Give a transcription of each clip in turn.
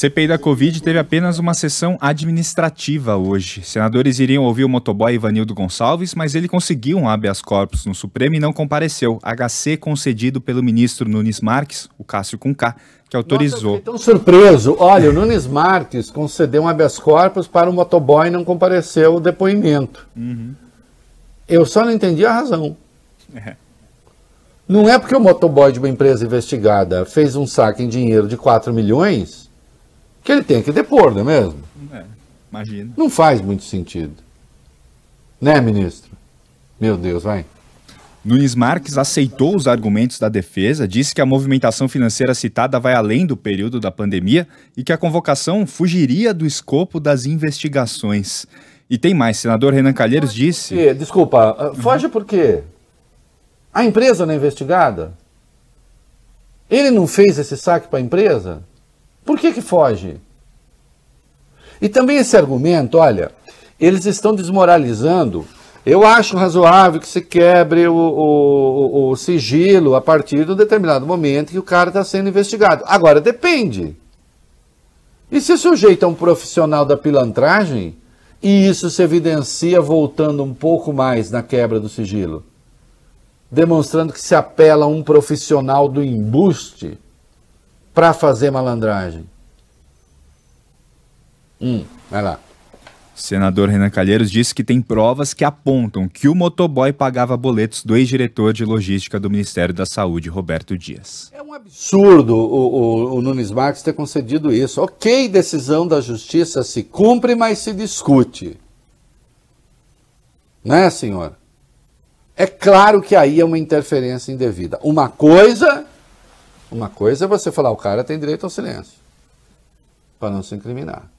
CPI da Covid teve apenas uma sessão administrativa hoje. Senadores iriam ouvir o motoboy Ivanildo Gonçalves, mas ele conseguiu um habeas corpus no Supremo e não compareceu. HC concedido pelo ministro Nunes Marques, o Cássio Cunca, que autorizou. Nossa, tão surpreso. Olha, o Nunes Marques concedeu um habeas corpus para o motoboy e não compareceu o depoimento. Uhum. Eu só não entendi a razão. É. Não é porque o motoboy de uma empresa investigada fez um saque em dinheiro de 4 milhões que ele tem que depor, não é mesmo? É, imagina. Não faz muito sentido. Né, ministro? Meu Deus, vai. Nunes Marques aceitou os argumentos da defesa, disse que a movimentação financeira citada vai além do período da pandemia e que a convocação fugiria do escopo das investigações. E tem mais, senador Renan Calheiros disse. desculpa, ah, uhum. foge porque por quê? A empresa não é investigada? Ele não fez esse saque para a empresa? Por que, que foge? E também esse argumento, olha, eles estão desmoralizando. Eu acho razoável que se quebre o, o, o sigilo a partir de um determinado momento que o cara está sendo investigado. Agora, depende. E se o sujeito é um profissional da pilantragem, e isso se evidencia voltando um pouco mais na quebra do sigilo, demonstrando que se apela a um profissional do embuste, para fazer malandragem? Hum, vai lá. Senador Renan Calheiros disse que tem provas que apontam que o motoboy pagava boletos do ex-diretor de logística do Ministério da Saúde, Roberto Dias. É um absurdo o, o, o, Nunes Marques ter concedido isso. Ok, decisão da justiça se cumpre, mas se discute. Né, senhora? É claro que aí é uma interferência indevida. Uma coisa uma coisa é você falar, o cara tem direito ao silêncio, para não se incriminar.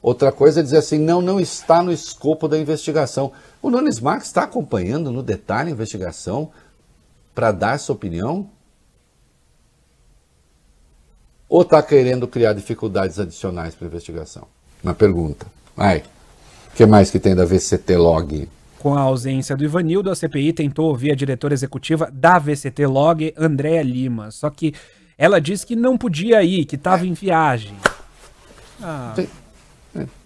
Outra coisa é dizer assim, não, não está no escopo da investigação. O Nunes Marques está acompanhando no detalhe a investigação para dar sua opinião? Ou está querendo criar dificuldades adicionais para a investigação? Uma pergunta. Vai. O que mais que tem da VCT Log? Com a ausência do Ivanildo, a CPI tentou ouvir a diretora executiva da VCT Log, Andréa Lima. Só que ela disse que não podia ir, que estava em viagem. Ah,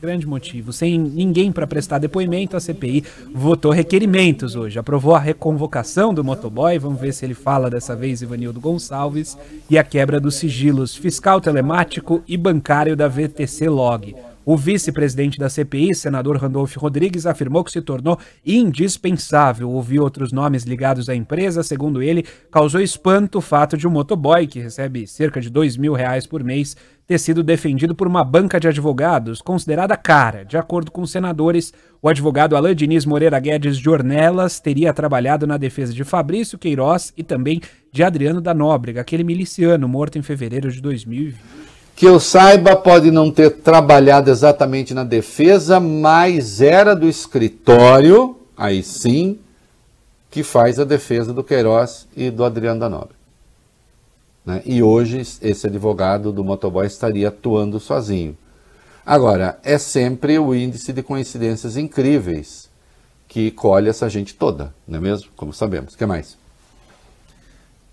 grande motivo. Sem ninguém para prestar depoimento, a CPI votou requerimentos hoje. Aprovou a reconvocação do motoboy, vamos ver se ele fala dessa vez, Ivanildo Gonçalves, e a quebra dos sigilos fiscal, telemático e bancário da VTC Log. O vice-presidente da CPI, senador Randolfo Rodrigues, afirmou que se tornou indispensável ouvir outros nomes ligados à empresa. Segundo ele, causou espanto o fato de um motoboy, que recebe cerca de dois mil reais por mês, ter sido defendido por uma banca de advogados considerada cara. De acordo com senadores, o advogado Alain Diniz Moreira Guedes Jornelas teria trabalhado na defesa de Fabrício Queiroz e também de Adriano da Nóbrega, aquele miliciano morto em fevereiro de 2020 que eu saiba, pode não ter trabalhado exatamente na defesa, mas era do escritório, aí sim, que faz a defesa do Queiroz e do Adriano da Nobre. Né? E hoje esse advogado do motoboy estaria atuando sozinho. Agora, é sempre o índice de coincidências incríveis que colhe essa gente toda, não é mesmo? Como sabemos. O que mais?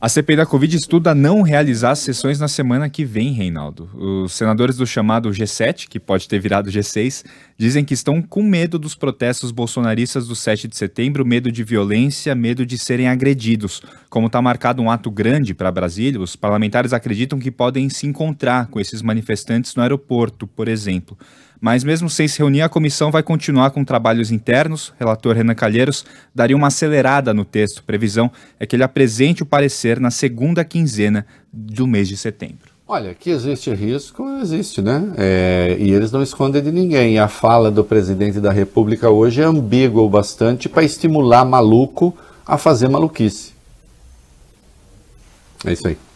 A CPI da Covid estuda não realizar sessões na semana que vem, Reinaldo. Os senadores do chamado G7, que pode ter virado G6, dizem que estão com medo dos protestos bolsonaristas do 7 de setembro, medo de violência, medo de serem agredidos. Como está marcado um ato grande para Brasília, os parlamentares acreditam que podem se encontrar com esses manifestantes no aeroporto, por exemplo. Mas mesmo sem se reunir, a comissão vai continuar com trabalhos internos. Relator Renan Calheiros daria uma acelerada no texto. Previsão é que ele apresente o parecer na segunda quinzena do mês de setembro. Olha, que existe risco, existe, né? É, e eles não escondem de ninguém. A fala do presidente da República hoje é ambígua o bastante para estimular maluco a fazer maluquice. É isso aí.